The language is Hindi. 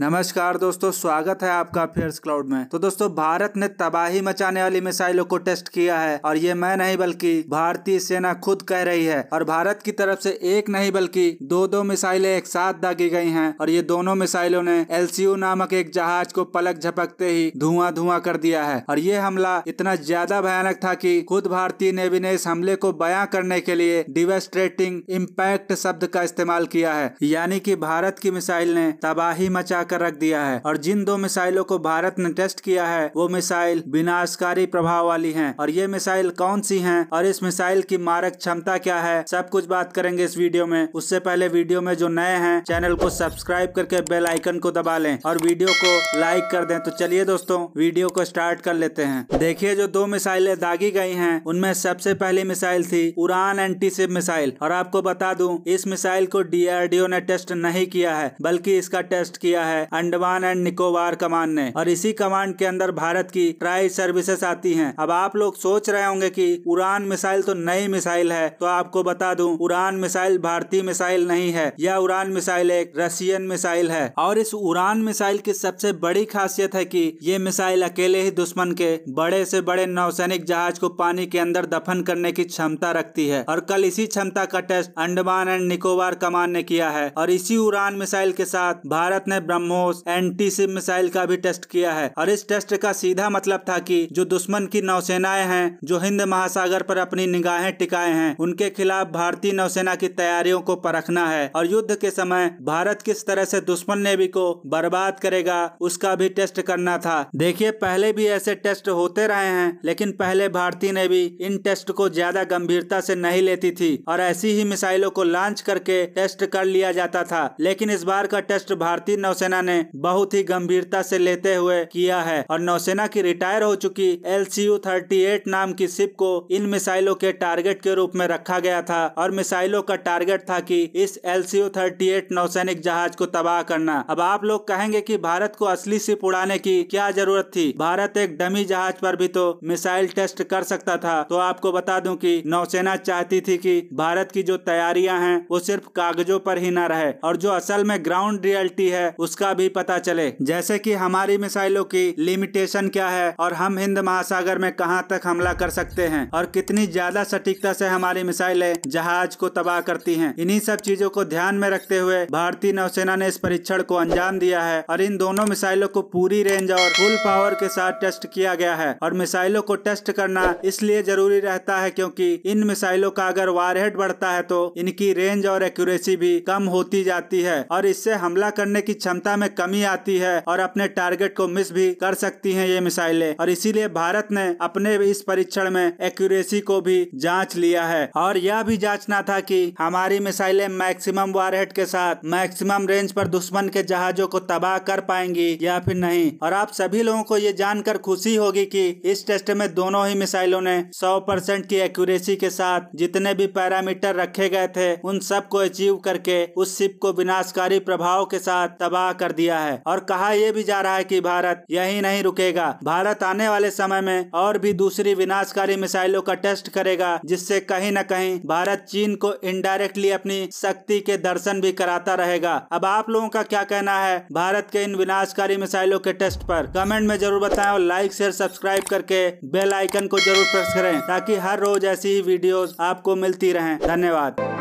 नमस्कार दोस्तों स्वागत है आपका फेयर क्लाउड में तो दोस्तों भारत ने तबाही मचाने वाली मिसाइलों को टेस्ट किया है और ये मैं नहीं बल्कि भारतीय सेना खुद कह रही है और भारत की तरफ से एक नहीं बल्कि दो दो मिसाइलें एक साथ दागी गई हैं और ये दोनों मिसाइलों ने एलसीयू नामक एक जहाज को पलक झपकते ही धुआं धुआं कर दिया है और ये हमला इतना ज्यादा भयानक था की खुद भारतीय नेवी ने इस हमले को बया करने के लिए डिवेस्ट्रेटिंग इम्पैक्ट शब्द का इस्तेमाल किया है यानी की भारत की मिसाइल ने तबाही मचा कर रख दिया है और जिन दो मिसाइलों को भारत ने टेस्ट किया है वो मिसाइल विनाशकारी प्रभाव वाली है और ये मिसाइल कौन सी है और इस मिसाइल की मारक क्षमता क्या है सब कुछ बात करेंगे इस वीडियो में उससे पहले वीडियो में जो नए हैं चैनल को सब्सक्राइब करके बेल आइकन को दबा लें और वीडियो को लाइक कर दें तो चलिए दोस्तों वीडियो को स्टार्ट कर लेते हैं देखिए जो दो मिसाइलें दागी गई हैं उनमें सबसे पहली मिसाइल थी उड़ान एंटी मिसाइल और आपको बता दूं इस मिसाइल को डीआरडीओ ने टेस्ट नहीं किया है बल्कि इसका टेस्ट किया है है अंडमान एंड निकोबार कमान ने और इसी कमांड के अंदर भारत की ट्राई सर्विसेस आती हैं अब आप लोग सोच रहे होंगे कि उड़ान मिसाइल तो नई मिसाइल है तो आपको बता दूं उड़ान मिसाइल भारतीय मिसाइल नहीं है यह उड़ान मिसाइल एक रशियन मिसाइल है और इस उड़ान मिसाइल की सबसे बड़ी खासियत है की ये मिसाइल अकेले ही दुश्मन के बड़े से बड़े नौसैनिक जहाज को पानी के अंदर दफन करने की क्षमता रखती है और कल इसी क्षमता का टेस्ट अंडमान एंड निकोबार कमान ने किया है और इसी उड़ान मिसाइल के साथ भारत ने ब्रह्म ब्रह्मोस एंटी सिप मिसाइल का भी टेस्ट किया है और इस टेस्ट का सीधा मतलब था कि जो दुश्मन की नौसेनाएं हैं जो हिंद महासागर पर अपनी निगाहें टिकाए हैं उनके खिलाफ भारतीय नौसेना की तैयारियों को परखना है और युद्ध के समय भारत किस तरह से दुश्मन नेवी को बर्बाद करेगा उसका भी टेस्ट करना था देखिए पहले भी ऐसे टेस्ट होते रहे हैं लेकिन पहले भारतीय नेवी इन टेस्ट को ज्यादा गंभीरता से नहीं लेती थी और ऐसी ही मिसाइलों को लॉन्च करके टेस्ट कर लिया जाता था लेकिन इस बार का टेस्ट भारतीय नौसेना नौसेना ने बहुत ही गंभीरता से लेते हुए किया है और नौसेना की रिटायर हो चुकी L C U thirty eight नाम की शिप को इन मिसाइलों के टारगेट के रूप में रखा गया था और मिसाइलों का टारगेट था कि इस L C U thirty eight नौसैनिक जहाज को तबाह करना अब आप लोग कहेंगे कि भारत को असली शिप उड़ाने की क्या जरूरत थी भारत एक डमी जहाज पर भी तो मिसाइल टेस्ट कर सकता था तो आपको बता दूं कि नौसेना चाहती थी कि भारत की जो तैयारियां हैं वो सिर्फ कागजों पर ही न रहे और जो असल में ग्राउंड रियलिटी है उसका का भी पता चले जैसे कि हमारी मिसाइलों की लिमिटेशन क्या है और हम हिंद महासागर में कहां तक हमला कर सकते हैं और कितनी ज्यादा सटीकता से हमारी मिसाइलें जहाज को तबाह करती हैं इन्हीं सब चीजों को ध्यान में रखते हुए भारतीय नौसेना ने इस परीक्षण को अंजाम दिया है और इन दोनों मिसाइलों को पूरी रेंज और फुल पावर के साथ टेस्ट किया गया है और मिसाइलों को टेस्ट करना इसलिए जरूरी रहता है क्योंकि इन मिसाइलों का अगर वारहेड बढ़ता है तो इनकी रेंज और एक्यूरेसी भी कम होती जाती है और इससे हमला करने की क्षमता क्षमता में कमी आती है और अपने टारगेट को मिस भी कर सकती है ये मिसाइलें और इसीलिए भारत ने अपने इस परीक्षण में एक्यूरेसी को भी जांच लिया है और यह भी जांचना था कि हमारी मिसाइलें मैक्सिमम वारहेड के साथ मैक्सिमम रेंज पर दुश्मन के जहाजों को तबाह कर पाएंगी या फिर नहीं और आप सभी लोगों को ये जानकर खुशी होगी कि इस टेस्ट में दोनों ही मिसाइलों ने 100 परसेंट की एक्यूरेसी के साथ जितने भी पैरामीटर रखे गए थे उन सब को अचीव करके उस शिप को विनाशकारी प्रभाव के साथ तबाह कर दिया है और कहा यह भी जा रहा है कि भारत यही नहीं रुकेगा भारत आने वाले समय में और भी दूसरी विनाशकारी मिसाइलों का टेस्ट करेगा जिससे कहीं न कहीं भारत चीन को इनडायरेक्टली अपनी शक्ति के दर्शन भी कराता रहेगा अब आप लोगों का क्या कहना है भारत के इन विनाशकारी मिसाइलों के टेस्ट पर कमेंट में जरूर बताएं और लाइक शेयर सब्सक्राइब करके बेल आइकन को जरूर प्रेस करें ताकि हर रोज ऐसी ही वीडियोस आपको मिलती रहें धन्यवाद